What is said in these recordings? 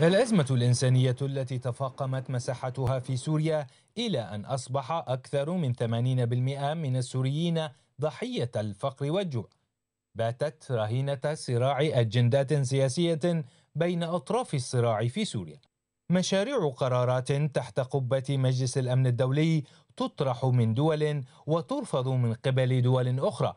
الأزمة الإنسانية التي تفاقمت مساحتها في سوريا إلى أن أصبح أكثر من 80% من السوريين ضحية الفقر والجوع باتت رهينة صراع أجندات سياسية بين أطراف الصراع في سوريا مشاريع قرارات تحت قبة مجلس الأمن الدولي تطرح من دول وترفض من قبل دول أخرى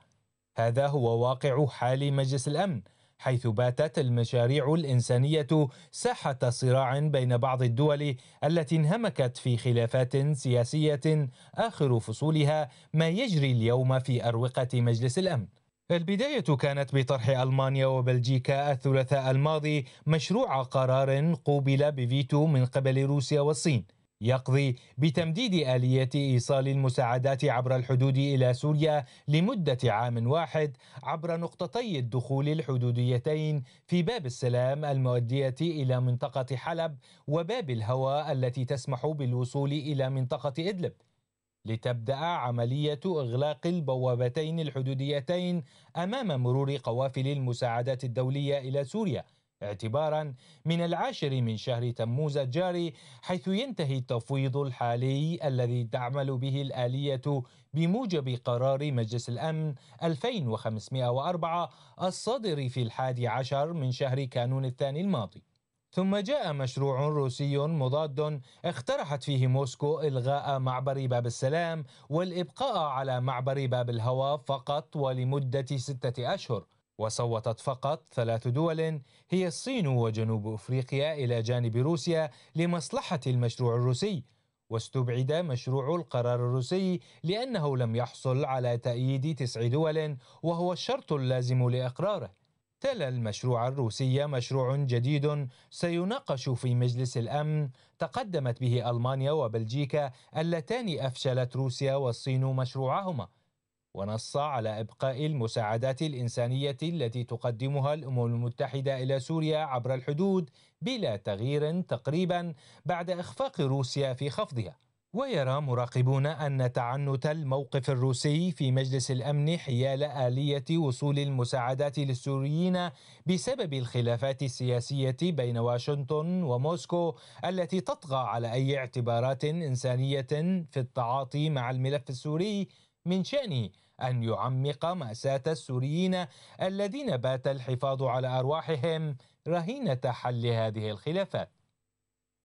هذا هو واقع حال مجلس الأمن حيث باتت المشاريع الإنسانية ساحة صراع بين بعض الدول التي انهمكت في خلافات سياسية آخر فصولها ما يجري اليوم في أروقة مجلس الأمن البداية كانت بطرح ألمانيا وبلجيكا الثلاثاء الماضي مشروع قرار قوبل بفيتو من قبل روسيا والصين يقضي بتمديد آلية إيصال المساعدات عبر الحدود إلى سوريا لمدة عام واحد عبر نقطتي الدخول الحدوديتين في باب السلام المؤدية إلى منطقة حلب وباب الهواء التي تسمح بالوصول إلى منطقة إدلب لتبدأ عملية إغلاق البوابتين الحدوديتين أمام مرور قوافل المساعدات الدولية إلى سوريا اعتبارا من العاشر من شهر تموز الجاري حيث ينتهي التفويض الحالي الذي تعمل به الآلية بموجب قرار مجلس الأمن 2504 الصادر في الحادي عشر من شهر كانون الثاني الماضي ثم جاء مشروع روسي مضاد اقترحت فيه موسكو إلغاء معبر باب السلام والإبقاء على معبر باب الهوى فقط ولمدة ستة أشهر وصوتت فقط ثلاث دول هي الصين وجنوب افريقيا الى جانب روسيا لمصلحه المشروع الروسي واستبعد مشروع القرار الروسي لانه لم يحصل على تأييد تسع دول وهو الشرط اللازم لاقراره. تلا المشروع الروسي مشروع جديد سيناقش في مجلس الامن تقدمت به المانيا وبلجيكا اللتان افشلت روسيا والصين مشروعهما. ونص على إبقاء المساعدات الإنسانية التي تقدمها الأمم المتحدة إلى سوريا عبر الحدود بلا تغيير تقريبا بعد إخفاق روسيا في خفضها ويرى مراقبون أن تعنت الموقف الروسي في مجلس الأمن حيال آلية وصول المساعدات للسوريين بسبب الخلافات السياسية بين واشنطن وموسكو التي تطغى على أي اعتبارات إنسانية في التعاطي مع الملف السوري من شأنه أن يعمق مأساة السوريين الذين بات الحفاظ على أرواحهم رهينة حل هذه الخلافات